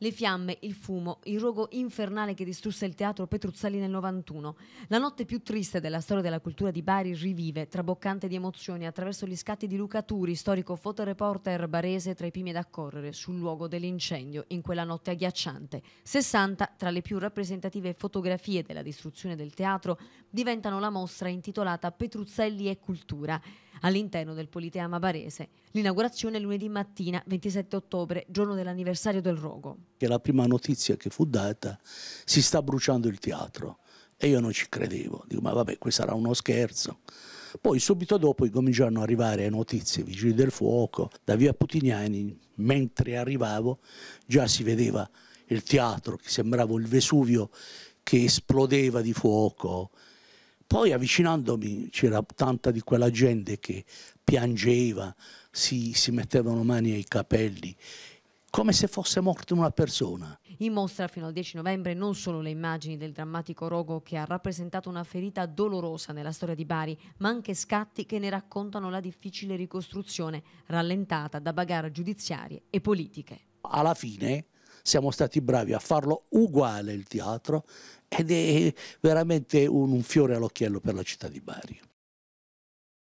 Le fiamme, il fumo, il rogo infernale che distrusse il teatro Petruzzali nel 91. La notte più triste della storia della cultura di Bari rivive, traboccante di emozioni, attraverso gli scatti di Luca Turi, storico fotoreporter barese tra i primi ad accorrere sul luogo dell'incendio in quella notte agghiacciante. 60, tra le più rappresentative fotografie della distruzione del teatro, diventano la mostra intitolata Petruzzelli e cultura all'interno del Politeama Barese. L'inaugurazione è lunedì mattina 27 ottobre, giorno dell'anniversario del rogo. Che la prima notizia che fu data, si sta bruciando il teatro e io non ci credevo, dico ma vabbè questo sarà uno scherzo. Poi subito dopo cominciarono ad arrivare notizie, vigili del fuoco, da via Putignani, mentre arrivavo già si vedeva il teatro che sembrava il Vesuvio che esplodeva di fuoco, poi avvicinandomi c'era tanta di quella gente che piangeva, si, si mettevano mani ai capelli come se fosse morta una persona. In mostra fino al 10 novembre non solo le immagini del drammatico rogo che ha rappresentato una ferita dolorosa nella storia di Bari, ma anche scatti che ne raccontano la difficile ricostruzione, rallentata da bagarre giudiziarie e politiche. Alla fine siamo stati bravi a farlo uguale il teatro ed è veramente un, un fiore all'occhiello per la città di Bari.